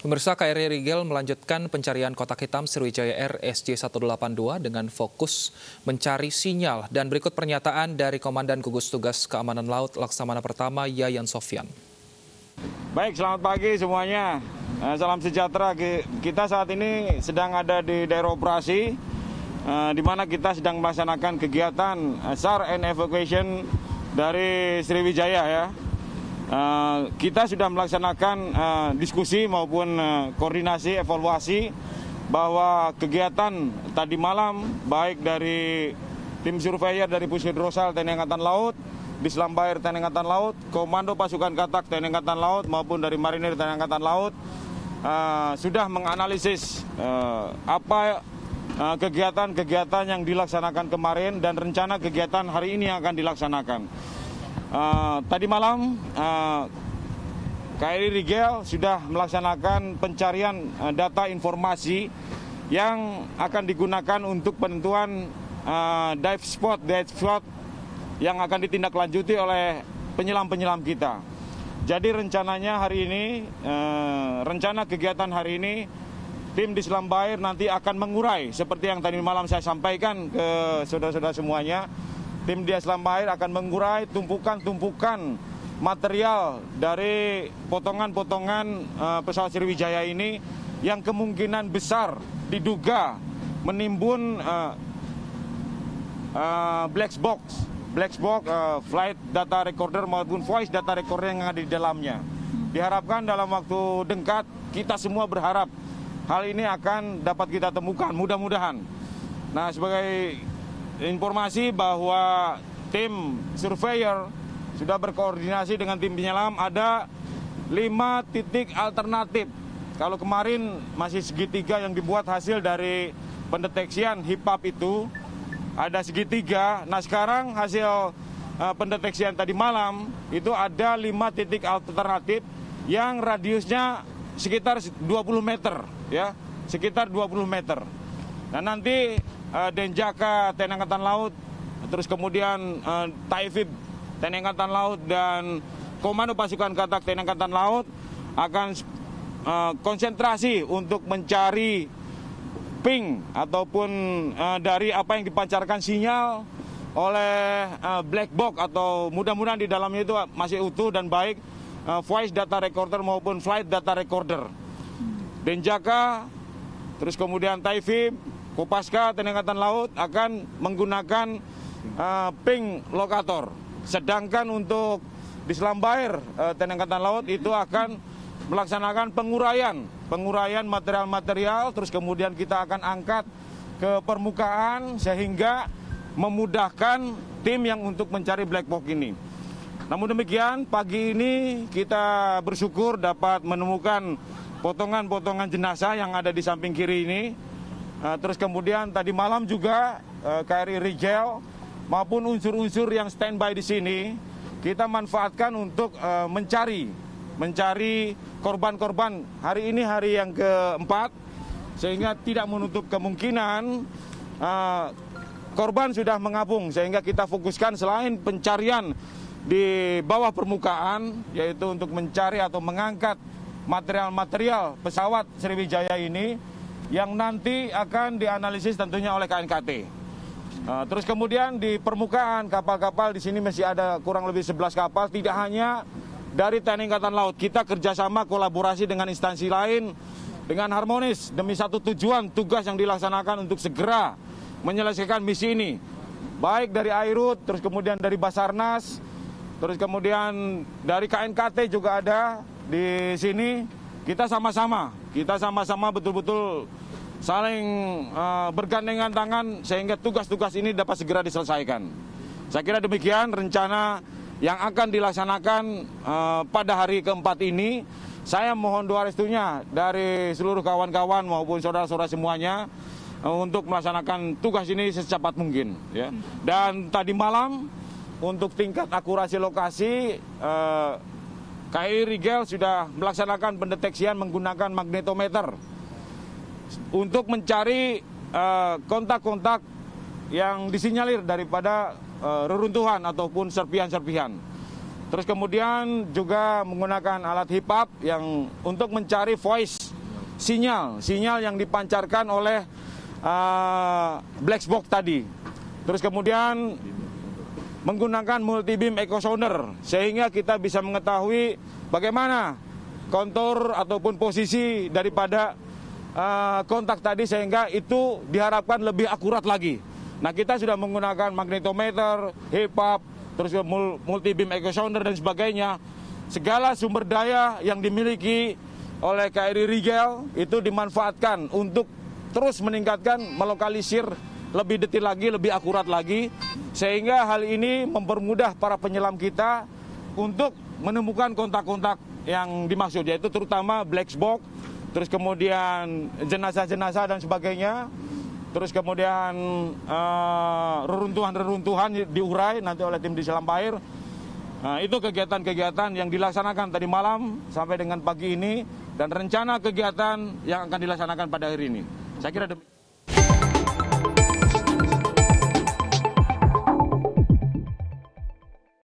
Pemirsa KRI Rigel melanjutkan pencarian kotak hitam Sriwijaya Air SJ182 dengan fokus mencari sinyal. Dan berikut pernyataan dari Komandan Gugus Tugas Keamanan Laut Laksamana Pertama Yayan Sofyan. Baik, selamat pagi semuanya. Eh, salam sejahtera. Kita saat ini sedang ada di daerah operasi, eh, di mana kita sedang melaksanakan kegiatan eh, SAR and Evacuation dari Sriwijaya ya. Eh, kita sudah melaksanakan uh, diskusi maupun uh, koordinasi evaluasi bahwa kegiatan tadi malam baik dari tim surveyor dari Pusat Rosal TNI Angkatan Laut, Dislambair TNI Angkatan Laut, Komando Pasukan Katak TNI Angkatan Laut maupun dari Marinir TNI Angkatan Laut uh, sudah menganalisis uh, apa kegiatan-kegiatan uh, yang dilaksanakan kemarin dan rencana kegiatan hari ini yang akan dilaksanakan uh, tadi malam uh, eh, KRI Rigel sudah melaksanakan pencarian uh, data informasi yang akan digunakan untuk penentuan uh, dive spot, dive spot yang akan ditindaklanjuti oleh penyelam-penyelam kita. Jadi rencananya hari ini, uh, rencana kegiatan hari ini, tim di Selam Bair nanti akan mengurai seperti yang tadi malam saya sampaikan ke saudara-saudara semuanya tim dia selampa akan mengurai tumpukan-tumpukan material dari potongan-potongan eh, pesawat Sriwijaya ini yang kemungkinan besar diduga menimbun uh, uh, black box, black box uh, flight data recorder maupun voice data recorder yang ada di dalamnya. Diharapkan dalam waktu dekat kita semua berharap hal ini akan dapat kita temukan mudah-mudahan. Nah, sebagai informasi bahwa tim surveyor sudah berkoordinasi dengan tim penyelam ada lima titik alternatif. Kalau kemarin masih segitiga yang dibuat hasil dari pendeteksian HIPAP itu ada segitiga. Nah sekarang hasil uh, pendeteksian tadi malam itu ada lima titik alternatif yang radiusnya sekitar 20 meter ya sekitar 20 meter. Nah nanti uh, Denjaka TNI Angkatan Laut, terus kemudian eh, Taifib TNI Angkatan Laut dan Komando Pasukan Katak TNI Angkatan Laut akan eh, konsentrasi untuk mencari ping ataupun dari apa yang dipancarkan sinyal oleh black box atau mudah-mudahan di dalamnya itu masih utuh dan baik voice data recorder maupun flight data recorder. Hmm. Denjaka, terus kemudian Taifib, Kopaska TNI Angkatan Laut akan menggunakan uh, eh, ping lokator. Sedangkan untuk di Selambair uh, eh, TNI Angkatan Laut itu akan melaksanakan penguraian, penguraian material-material terus kemudian kita akan angkat ke permukaan sehingga memudahkan tim yang untuk mencari black box ini. Namun demikian, pagi ini kita bersyukur dapat menemukan potongan-potongan jenazah yang ada di samping kiri ini. Nah, terus kemudian tadi malam juga uh, eh, KRI Rigel maupun unsur-unsur yang standby di sini kita manfaatkan untuk uh, mencari mencari korban-korban. Hari ini hari yang keempat sehingga tidak menutup kemungkinan uh, korban sudah mengapung sehingga kita fokuskan selain pencarian di bawah permukaan yaitu untuk mencari atau mengangkat material-material pesawat Sriwijaya ini yang nanti akan dianalisis tentunya oleh KNKT. Eh, terus kemudian di permukaan kapal-kapal di sini masih ada kurang lebih 11 kapal, tidak hanya dari TNI Angkatan Laut. Kita kerjasama kolaborasi dengan instansi lain dengan harmonis demi satu tujuan tugas yang dilaksanakan untuk segera menyelesaikan misi ini. Baik dari Airut, terus kemudian dari Basarnas, terus kemudian dari KNKT juga ada di sini. Kita sama-sama, kita sama-sama betul-betul saling uh, bergandengan tangan sehingga tugas-tugas ini dapat segera diselesaikan. Saya kira demikian rencana yang akan dilaksanakan uh, pada hari keempat ini. Saya mohon doa restunya dari seluruh kawan-kawan maupun saudara-saudara semuanya eh, untuk melaksanakan tugas ini secepat mungkin. Ya. Dan tadi malam untuk tingkat akurasi lokasi uh, KRI Rigel sudah melaksanakan pendeteksian menggunakan magnetometer untuk mencari eh, kontak-kontak yang disinyalir daripada eh, reruntuhan ataupun serpihan-serpihan. Terus kemudian juga menggunakan alat hip hop yang untuk mencari voice sinyal, sinyal yang dipancarkan oleh uh, eh, black box tadi. Terus kemudian menggunakan multi beam echo sounder sehingga kita bisa mengetahui bagaimana kontur ataupun posisi daripada Eh, kontak tadi sehingga itu diharapkan lebih akurat lagi. Nah kita sudah menggunakan magnetometer, HEPAP, terus multi beam echo sounder dan sebagainya. Segala sumber daya yang dimiliki oleh KRI Rigel itu dimanfaatkan untuk terus meningkatkan melokalisir lebih detil lagi, lebih akurat lagi sehingga hal ini mempermudah para penyelam kita untuk menemukan kontak-kontak yang dimaksud yaitu terutama black box terus kemudian jenazah-jenazah dan sebagainya, terus kemudian eh, reruntuhan-reruntuhan diurai nanti oleh tim di selam air. Nah, itu kegiatan-kegiatan yang dilaksanakan tadi malam sampai dengan pagi ini dan rencana kegiatan yang akan dilaksanakan pada hari ini. Saya kira demikian.